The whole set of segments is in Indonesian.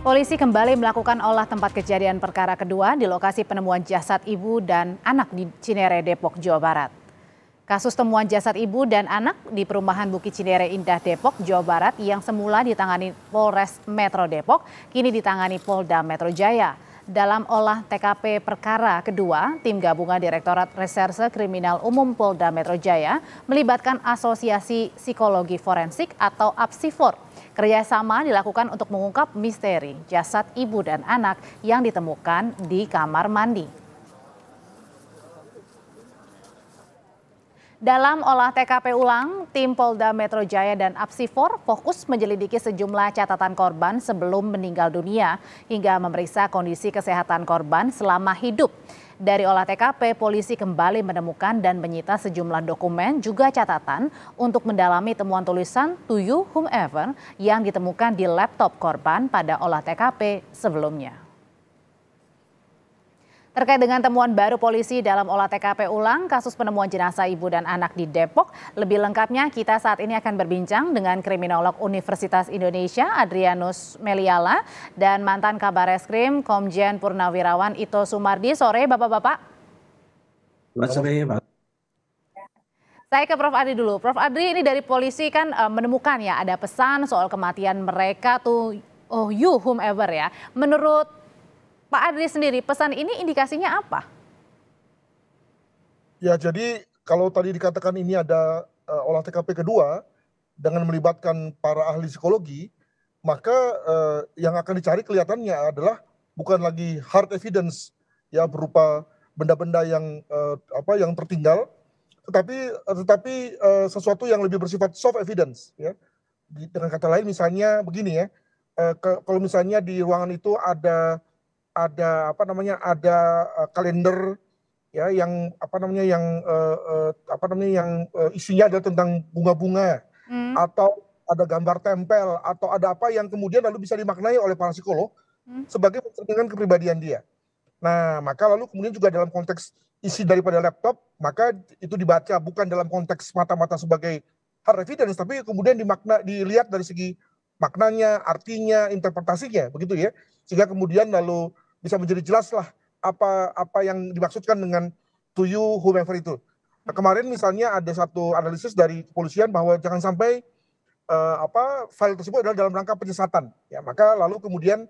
Polisi kembali melakukan olah tempat kejadian perkara kedua di lokasi penemuan jasad ibu dan anak di Cinere, Depok, Jawa Barat. Kasus temuan jasad ibu dan anak di perumahan Bukit Cinere Indah, Depok, Jawa Barat yang semula ditangani Polres Metro Depok, kini ditangani Polda Metro Jaya. Dalam olah TKP perkara kedua, tim gabungan Direktorat Reserse Kriminal Umum Polda Metro Jaya melibatkan Asosiasi Psikologi Forensik atau APSIFOR. Kerjasama dilakukan untuk mengungkap misteri jasad ibu dan anak yang ditemukan di kamar mandi. Dalam olah TKP ulang, tim Polda Metro Jaya dan Apsifor fokus menyelidiki sejumlah catatan korban sebelum meninggal dunia hingga memeriksa kondisi kesehatan korban selama hidup. Dari olah TKP, polisi kembali menemukan dan menyita sejumlah dokumen juga catatan untuk mendalami temuan tulisan to you whomever yang ditemukan di laptop korban pada olah TKP sebelumnya. Terkait dengan temuan baru polisi dalam olah TKP ulang kasus penemuan jenazah ibu dan anak di Depok, lebih lengkapnya kita saat ini akan berbincang dengan kriminolog Universitas Indonesia Adrianus Meliala dan mantan kabar eskrim Komjen Purnawirawan Ito Sumardi. Sore Bapak-Bapak. Selamat sore Pak. Saya ke Prof. Adi dulu. Prof. Adri ini dari polisi kan eh, menemukan ya ada pesan soal kematian mereka tuh oh you whomever ya. Menurut Pak Adri sendiri, pesan ini indikasinya apa? Ya, jadi kalau tadi dikatakan ini ada uh, olah TKP kedua dengan melibatkan para ahli psikologi, maka uh, yang akan dicari kelihatannya adalah bukan lagi hard evidence ya berupa benda-benda yang uh, apa yang tertinggal, tetapi tetapi uh, sesuatu yang lebih bersifat soft evidence ya. Dengan kata lain misalnya begini ya, uh, ke, kalau misalnya di ruangan itu ada ada apa namanya ada eh, kalender ya yang apa namanya yang uh, uh, apa namanya yang uh, isinya adalah tentang bunga-bunga hmm. atau ada gambar tempel atau ada apa yang kemudian lalu bisa dimaknai oleh para psikolog hmm. sebagai mencerminkan kepribadian dia. Nah, maka lalu kemudian juga dalam konteks isi daripada laptop, maka itu dibaca bukan dalam konteks mata-mata sebagai hard evidence tapi kemudian dimakna dilihat dari segi maknanya, artinya, interpretasinya, begitu ya. Sehingga kemudian lalu bisa menjadi jelaslah apa apa yang dimaksudkan dengan to you whomever itu. Nah, kemarin misalnya ada satu analisis dari kepolisian bahwa jangan sampai uh, apa file tersebut adalah dalam rangka penyesatan. Ya, maka lalu kemudian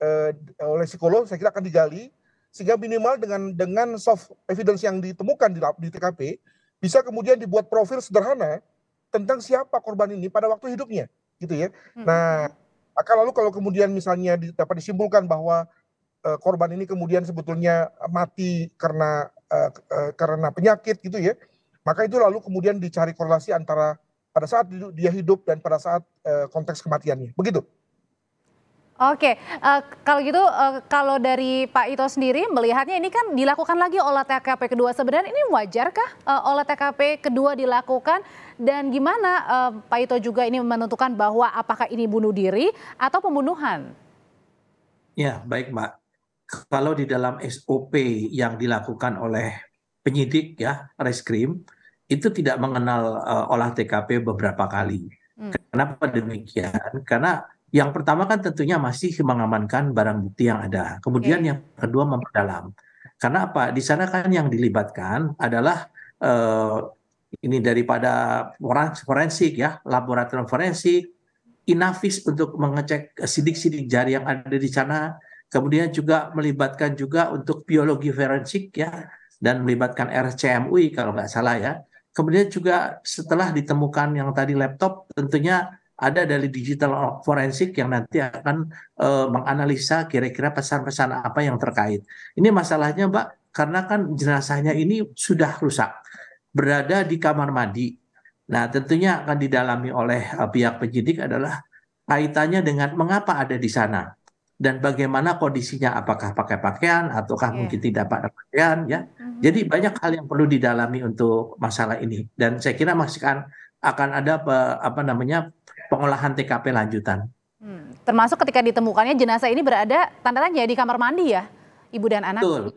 uh, oleh psikolog saya kira akan digali sehingga minimal dengan dengan soft evidence yang ditemukan di, di TKP bisa kemudian dibuat profil sederhana tentang siapa korban ini pada waktu hidupnya gitu ya. Hmm. Nah, maka lalu kalau kemudian misalnya dapat disimpulkan bahwa uh, korban ini kemudian sebetulnya mati karena uh, uh, karena penyakit gitu ya, maka itu lalu kemudian dicari korelasi antara pada saat dia hidup dan pada saat uh, konteks kematiannya. Begitu. Oke, uh, kalau gitu uh, kalau dari Pak Ito sendiri melihatnya ini kan dilakukan lagi olah TKP kedua. Sebenarnya ini wajarkah uh, olah TKP kedua dilakukan dan gimana uh, Pak Ito juga ini menentukan bahwa apakah ini bunuh diri atau pembunuhan? Ya, baik Mbak. Kalau di dalam SOP yang dilakukan oleh penyidik ya, reskrim itu tidak mengenal uh, olah TKP beberapa kali. Hmm. Kenapa demikian? Karena yang pertama kan tentunya masih mengamankan barang bukti yang ada. Kemudian okay. yang kedua memperdalam. Karena apa? Di sana kan yang dilibatkan adalah uh, ini daripada orang forensik ya, laboratorium forensik, inafis untuk mengecek sidik-sidik jari yang ada di sana, kemudian juga melibatkan juga untuk biologi forensik ya dan melibatkan RCMUI kalau nggak salah ya. Kemudian juga setelah ditemukan yang tadi laptop tentunya ada dari digital forensik yang nanti akan e, menganalisa kira-kira pesan-pesan apa yang terkait. Ini masalahnya, Mbak, karena kan jenazahnya ini sudah rusak, berada di kamar mandi. Nah, tentunya akan didalami oleh eh, pihak penyidik adalah kaitannya dengan mengapa ada di sana dan bagaimana kondisinya apakah pakai pakaian ataukah yeah. mungkin tidak pakai pakaian ya. Mm-hmm. Jadi banyak hal yang perlu didalami untuk masalah ini dan saya kira masih akan ada apa namanya pengolahan TKP lanjutan. Hmm. Termasuk ketika ditemukannya jenazah ini berada tanda tanya di kamar mandi ya, ibu dan anak. Betul.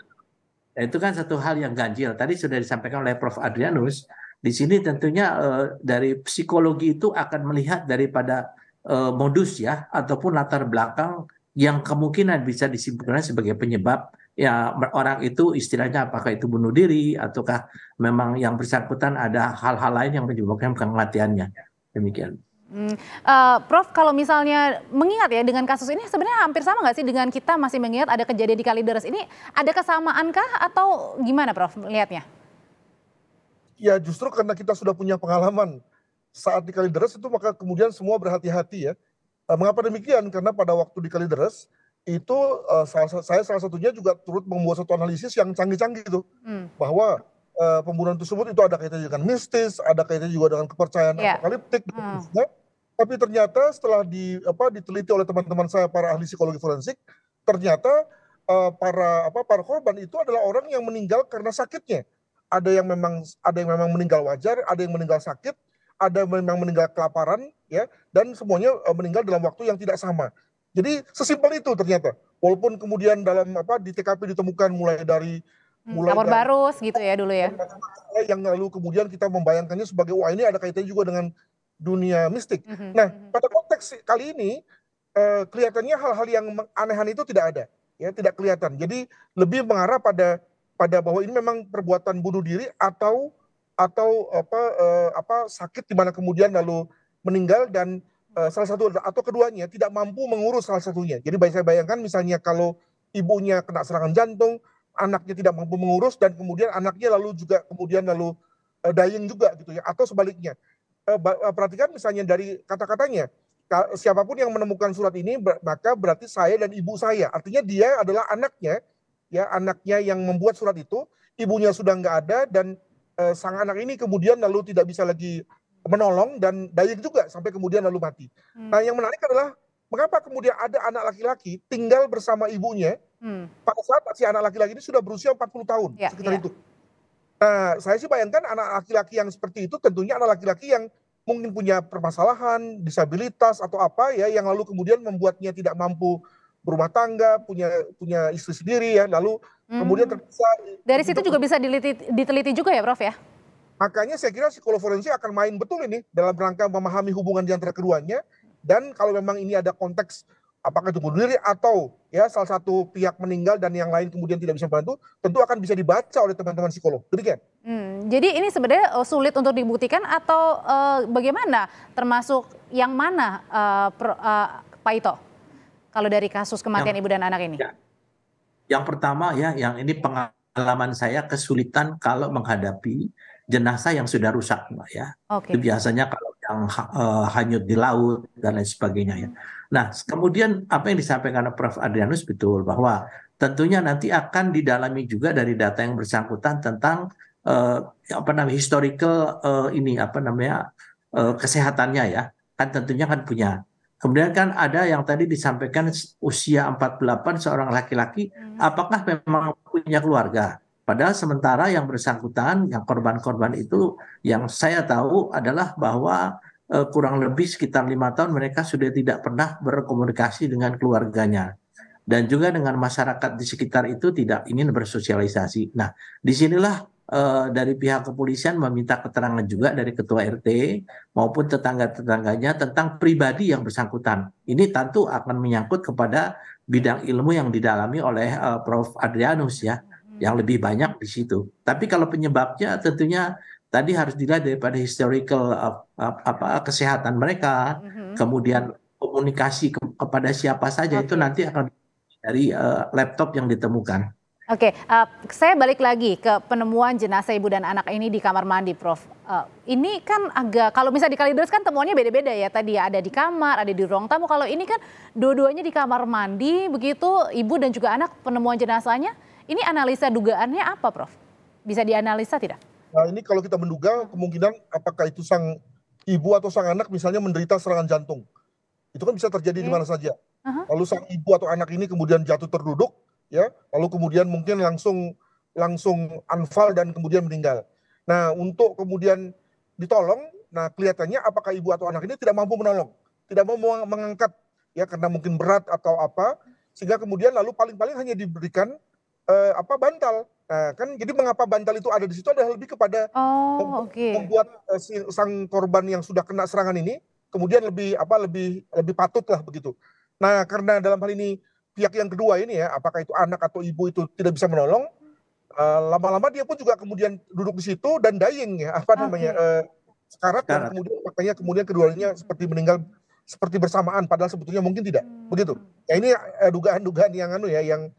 Nah, itu kan satu hal yang ganjil. Tadi sudah disampaikan oleh Prof. Adrianus. Di sini tentunya eh, dari psikologi itu akan melihat daripada eh, modus ya ataupun latar belakang yang kemungkinan bisa disimpulkan sebagai penyebab ya orang itu istilahnya apakah itu bunuh diri ataukah memang yang bersangkutan ada hal-hal lain yang menyebabkan kematiannya demikian. Uh, Prof, kalau misalnya mengingat ya dengan kasus ini sebenarnya hampir sama nggak sih dengan kita masih mengingat ada kejadian di Kalideres ini ada kesamaankah atau gimana, Prof? melihatnya? Ya justru karena kita sudah punya pengalaman saat di Kalideres itu maka kemudian semua berhati-hati ya. Uh, mengapa demikian? Karena pada waktu di Kalideres itu uh, salah, saya salah satunya juga turut membuat satu analisis yang canggih-canggih itu hmm. bahwa uh, pembunuhan tersebut itu ada kaitannya dengan mistis, ada kaitannya juga dengan kepercayaan yeah. apokaliptik, dan hmm. Tapi ternyata setelah di apa diteliti oleh teman-teman saya para ahli psikologi forensik, ternyata uh, para apa para korban itu adalah orang yang meninggal karena sakitnya. Ada yang memang ada yang memang meninggal wajar, ada yang meninggal sakit, ada yang memang meninggal kelaparan ya dan semuanya uh, meninggal dalam waktu yang tidak sama. Jadi sesimpel itu ternyata. Walaupun kemudian dalam apa di TKP ditemukan mulai dari hmm, mulai kabur barus gitu ya dulu ya. Yang lalu kemudian kita membayangkannya sebagai wah ini ada kaitannya juga dengan dunia mistik. Mm-hmm. Nah, pada konteks kali ini uh, kelihatannya hal-hal yang anehan itu tidak ada, ya tidak kelihatan. Jadi lebih mengarah pada pada bahwa ini memang perbuatan bunuh diri atau atau apa uh, apa sakit di mana kemudian lalu meninggal dan uh, salah satu atau keduanya tidak mampu mengurus salah satunya. Jadi saya bayangkan misalnya kalau ibunya kena serangan jantung, anaknya tidak mampu mengurus dan kemudian anaknya lalu juga kemudian lalu dying juga gitu ya atau sebaliknya. Eh, eh, perhatikan misalnya dari kata-katanya siapapun yang menemukan surat ini maka berarti saya dan ibu saya artinya dia adalah anaknya ya anaknya yang membuat surat itu ibunya sudah nggak ada dan eh, sang anak ini kemudian lalu tidak bisa lagi menolong dan dayung juga sampai kemudian lalu mati hmm. nah yang menarik adalah mengapa kemudian ada anak laki-laki tinggal bersama ibunya hmm. pada saat si anak laki-laki ini sudah berusia 40 tahun ya, sekitar ya. itu Nah, saya sih bayangkan anak laki-laki yang seperti itu tentunya anak laki-laki yang mungkin punya permasalahan, disabilitas atau apa ya yang lalu kemudian membuatnya tidak mampu berumah tangga, punya punya istri sendiri ya, lalu hmm. kemudian terpaksa Dari situ juga bisa diliti, diteliti juga ya, Prof ya? Makanya saya kira psikolog forensik akan main betul ini dalam rangka memahami hubungan di antara keduanya dan kalau memang ini ada konteks apakah itu bunuh diri atau ya salah satu pihak meninggal dan yang lain kemudian tidak bisa membantu, tentu akan bisa dibaca oleh teman-teman psikolog. Demikian. Hmm, jadi ini sebenarnya eh, sulit untuk dibuktikan atau uh, bagaimana? Termasuk yang mana, uh, eh, per, uh, Pak Ito? Kalau dari kasus kematian yang, ibu dan anak ini. Ya. Yang pertama ya, yang ini pengalaman saya kesulitan kalau menghadapi jenazah yang sudah rusak, mbak ya. Okay. Itu biasanya kalau yang uh, hanyut di laut dan lain sebagainya ya. Nah, kemudian apa yang disampaikan Prof Adrianus betul bahwa tentunya nanti akan didalami juga dari data yang bersangkutan tentang uh, apa namanya historical uh, ini apa namanya uh, kesehatannya ya. Kan tentunya kan punya. Kemudian kan ada yang tadi disampaikan usia 48 seorang laki-laki hmm. apakah memang punya keluarga? Padahal sementara yang bersangkutan, yang korban-korban itu, yang saya tahu adalah bahwa eh, kurang lebih sekitar lima tahun mereka sudah tidak pernah berkomunikasi dengan keluarganya dan juga dengan masyarakat di sekitar itu tidak ingin bersosialisasi. Nah, disinilah eh, dari pihak kepolisian meminta keterangan juga dari ketua RT maupun tetangga-tetangganya tentang pribadi yang bersangkutan. Ini tentu akan menyangkut kepada bidang ilmu yang didalami oleh eh, Prof. Adrianus ya yang hmm. lebih banyak di situ. Tapi kalau penyebabnya tentunya tadi harus dilihat daripada historical apa kesehatan mereka, hmm. kemudian komunikasi ke, kepada siapa saja okay. itu nanti akan dari uh, laptop yang ditemukan. Oke, okay. uh, eh, saya balik lagi ke penemuan jenazah ibu dan anak ini di kamar mandi, Prof. Uh, ini kan agak kalau misalnya di Kalideres kan temuannya beda-beda ya. Tadi ya ada di kamar, ada di ruang tamu. Kalau ini kan dua-duanya di kamar mandi, begitu ibu dan juga anak penemuan jenazahnya ini analisa dugaannya apa, Prof? Bisa dianalisa tidak? Nah, ini kalau kita menduga kemungkinan apakah itu sang ibu atau sang anak misalnya menderita serangan jantung. Itu kan bisa terjadi okay. di iya. mana saja. Uh -huh. Lalu sang ibu atau anak ini kemudian jatuh terduduk, ya. Lalu kemudian mungkin langsung langsung anfal dan kemudian meninggal. Nah, untuk kemudian ditolong, nah kelihatannya apakah ibu atau anak ini tidak mampu menolong, tidak mau mengangkat ya karena mungkin berat atau apa, sehingga kemudian lalu paling-paling hanya diberikan eh, apa bantal. uh, kan jadi mengapa bantal itu ada di situ adalah lebih kepada oh, okay. membuat eh, si, sang korban yang sudah kena serangan ini kemudian lebih apa lebih lebih patut lah begitu. Nah, karena dalam hal ini pihak yang kedua ini ya, apakah itu anak atau ibu itu tidak bisa menolong, eh, lama-lama uh, dia pun juga kemudian duduk di situ dan dying ya, apa okay. namanya uh, sekarat, dan kemudian makanya kemudian keduanya seperti meninggal seperti bersamaan padahal sebetulnya mungkin tidak. Hmm. Begitu. Ya ini eh, dugaan-dugaan uh, yang anu ya yang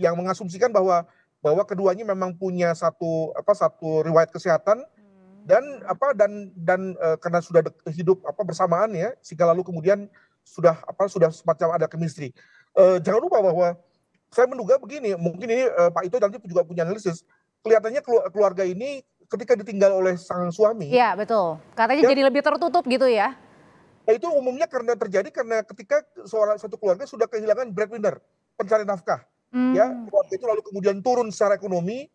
yang mengasumsikan bahwa bahwa keduanya memang punya satu apa satu riwayat kesehatan hmm. dan apa dan dan e, karena sudah de, hidup apa bersamaan ya sehingga lalu kemudian sudah apa sudah semacam ada chemistry. E, jangan lupa bahwa saya menduga begini, mungkin ini e, Pak Ito nanti juga punya analisis. Kelihatannya keluarga ini ketika ditinggal oleh sang suami. Iya, betul. Katanya ya, jadi lebih tertutup gitu ya. Nah, itu umumnya karena terjadi karena ketika seorang satu keluarga sudah kehilangan breadwinner, pencari nafkah Ya, hmm. keluarga itu lalu kemudian turun secara ekonomi,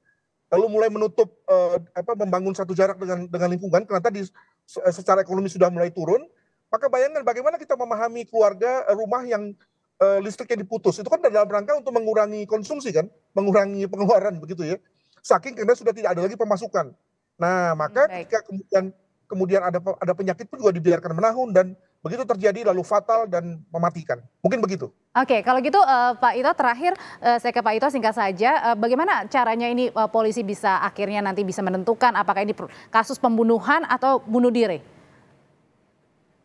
lalu mulai menutup uh, apa membangun satu jarak dengan dengan lingkungan karena tadi eh, secara ekonomi sudah mulai turun, maka bayangkan bagaimana kita memahami keluarga eh, rumah yang uh, listriknya diputus. Itu kan dalam rangka untuk mengurangi konsumsi kan, mengurangi pengeluaran begitu ya. Saking karena sudah tidak ada lagi pemasukan. Nah, maka hmm, Baik. ketika kemudian kemudian ada ada penyakit pun juga dibiarkan menahun dan begitu terjadi lalu fatal dan mematikan. Mungkin begitu. Oke, kalau gitu uh, Pak Ito terakhir uh, saya ke Pak Ito singkat saja, uh, bagaimana caranya ini uh, polisi bisa akhirnya nanti bisa menentukan apakah ini kasus pembunuhan atau bunuh diri?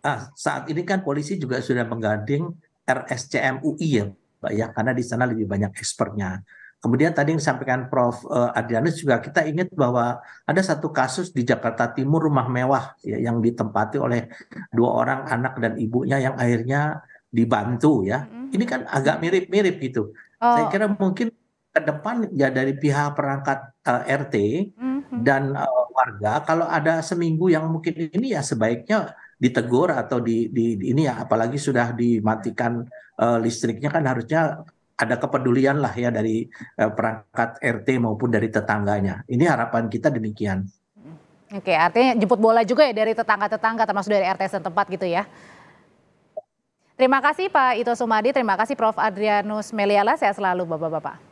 Ah, saat ini kan polisi juga sudah menggandeng RSCM UI ya, Pak ya, karena di sana lebih banyak expertnya. Kemudian tadi yang disampaikan Prof. Eh, Adrianus juga kita ingat bahwa ada satu kasus di Jakarta Timur rumah mewah ya, yang ditempati oleh dua orang anak dan ibunya yang akhirnya dibantu ya. Mm-hmm. Ini kan agak mirip-mirip gitu. Oh. Saya kira mungkin ke depan ya dari pihak perangkat uh, eh, RT mm-hmm. dan uh, warga kalau ada seminggu yang mungkin ini ya sebaiknya ditegur atau di, di, di ini ya apalagi sudah dimatikan uh, listriknya kan harusnya ada kepedulian lah ya dari eh, perangkat RT maupun dari tetangganya. Ini harapan kita demikian. Oke, artinya jemput bola juga ya dari tetangga-tetangga termasuk dari RT setempat gitu ya. Terima kasih Pak Ito Sumadi, terima kasih Prof. Adrianus Meliala, saya selalu Bapak-Bapak.